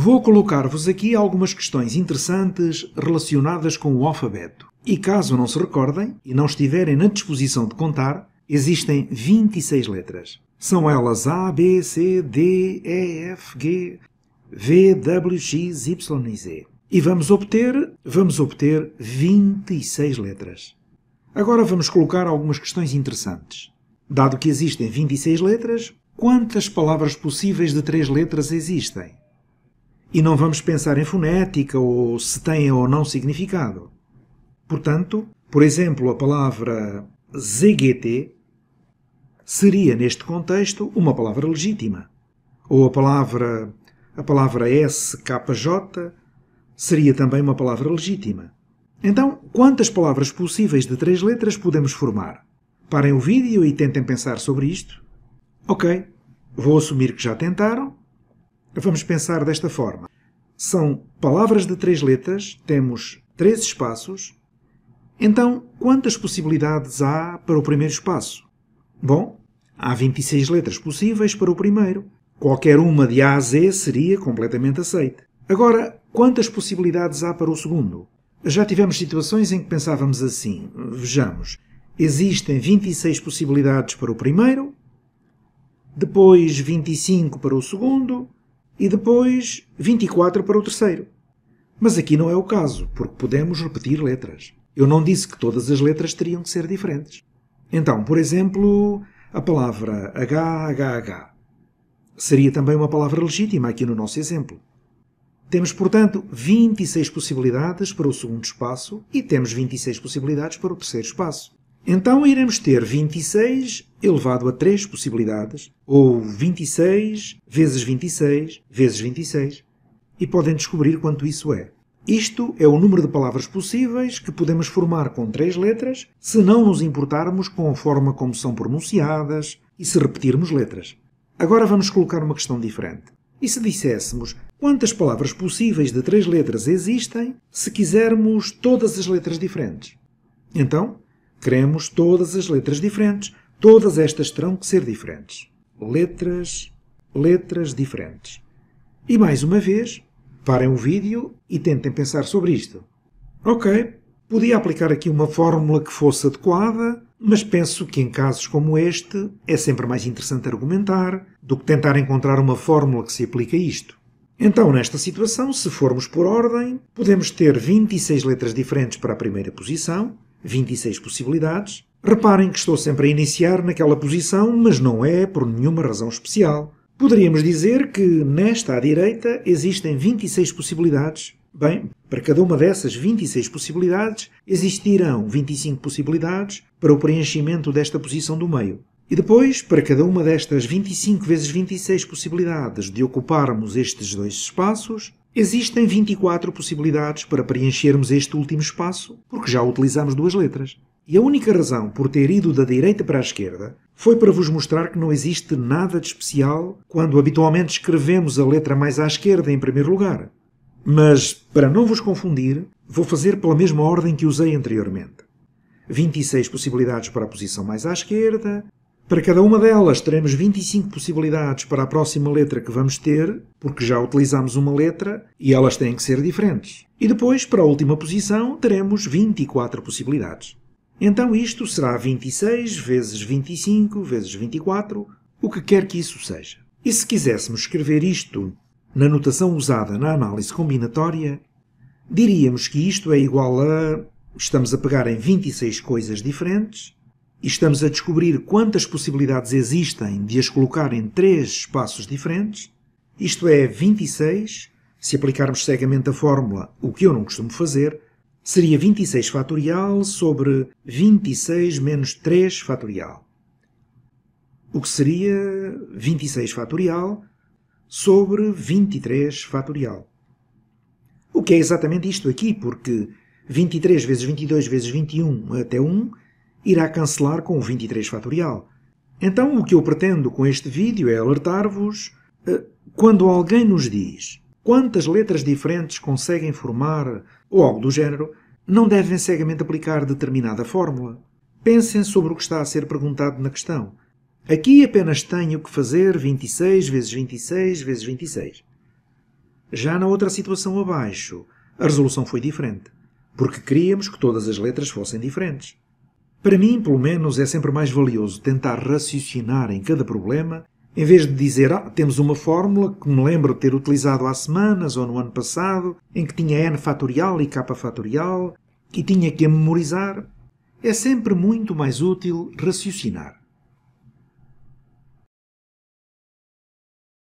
Vou colocar-vos aqui algumas questões interessantes relacionadas com o alfabeto. E caso não se recordem e não estiverem na disposição de contar, existem 26 letras. São elas A, B, C, D, E, F, G, V, W, X, Y e Z. E vamos obter, vamos obter 26 letras. Agora vamos colocar algumas questões interessantes. Dado que existem 26 letras, quantas palavras possíveis de três letras existem? e não vamos pensar em fonética ou se tem ou não significado. Portanto, por exemplo, a palavra ZGT seria neste contexto uma palavra legítima, ou a palavra a palavra SKJ seria também uma palavra legítima. Então, quantas palavras possíveis de três letras podemos formar? Parem o vídeo e tentem pensar sobre isto. Ok, vou assumir que já tentaram Vamos pensar desta forma. São palavras de três letras, temos três espaços. Então, quantas possibilidades há para o primeiro espaço? Bom, há 26 letras possíveis para o primeiro. Qualquer uma de A a Z seria completamente aceita. Agora, quantas possibilidades há para o segundo? Já tivemos situações em que pensávamos assim. Vejamos. Existem 26 possibilidades para o primeiro, depois 25 para o segundo, e depois 24 para o terceiro. Mas aqui não é o caso, porque podemos repetir letras. Eu não disse que todas as letras teriam de ser diferentes. Então, por exemplo, a palavra HHH seria também uma palavra legítima aqui no nosso exemplo. Temos, portanto, 26 possibilidades para o segundo espaço e temos 26 possibilidades para o terceiro espaço. Então iremos ter 26 elevado a 3 possibilidades, ou 26 vezes 26 vezes 26, e podem descobrir quanto isso é. Isto é o número de palavras possíveis que podemos formar com três letras, se não nos importarmos com a forma como são pronunciadas e se repetirmos letras. Agora vamos colocar uma questão diferente. E se disséssemos quantas palavras possíveis de três letras existem se quisermos todas as letras diferentes? Então, Queremos todas as letras diferentes. Todas estas terão que ser diferentes. Letras, letras diferentes. E mais uma vez, parem o vídeo e tentem pensar sobre isto. Ok, podia aplicar aqui uma fórmula que fosse adequada, mas penso que em casos como este é sempre mais interessante argumentar do que tentar encontrar uma fórmula que se aplique a isto. Então, nesta situação, se formos por ordem, podemos ter 26 letras diferentes para a primeira posição, 26 possibilidades. Reparem que estou sempre a iniciar naquela posição, mas não é por nenhuma razão especial. Poderíamos dizer que nesta à direita existem 26 possibilidades. Bem, para cada uma dessas 26 possibilidades existirão 25 possibilidades para o preenchimento desta posição do meio. E depois, para cada uma destas 25 vezes 26 possibilidades de ocuparmos estes dois espaços, Existem 24 possibilidades para preenchermos este último espaço, porque já utilizamos duas letras. E a única razão por ter ido da direita para a esquerda foi para vos mostrar que não existe nada de especial quando habitualmente escrevemos a letra mais à esquerda em primeiro lugar. Mas, para não vos confundir, vou fazer pela mesma ordem que usei anteriormente. 26 possibilidades para a posição mais à esquerda, para cada uma delas teremos 25 possibilidades para a próxima letra que vamos ter, porque já utilizamos uma letra e elas têm que ser diferentes. E depois, para a última posição, teremos 24 possibilidades. Então isto será 26 vezes 25 vezes 24, o que quer que isso seja. E se quiséssemos escrever isto na notação usada na análise combinatória, diríamos que isto é igual a. Estamos a pegar em 26 coisas diferentes estamos a descobrir quantas possibilidades existem de as colocar em três espaços diferentes, isto é, 26, se aplicarmos cegamente a fórmula, o que eu não costumo fazer, seria 26 fatorial sobre 26 menos 3 fatorial. O que seria 26 fatorial sobre 23 fatorial. O que é exatamente isto aqui, porque 23 vezes 22 vezes 21 até 1 irá cancelar com o 23 fatorial. Então o que eu pretendo com este vídeo é alertar-vos eh, quando alguém nos diz quantas letras diferentes conseguem formar ou algo do género, não devem cegamente aplicar determinada fórmula. Pensem sobre o que está a ser perguntado na questão. Aqui apenas tenho que fazer 26 vezes 26 vezes 26. Já na outra situação abaixo, a resolução foi diferente, porque queríamos que todas as letras fossem diferentes. Para mim, pelo menos, é sempre mais valioso tentar raciocinar em cada problema, em vez de dizer, ah, temos uma fórmula que me lembro ter utilizado há semanas ou no ano passado, em que tinha n fatorial e k fatorial, e tinha que a memorizar. É sempre muito mais útil raciocinar.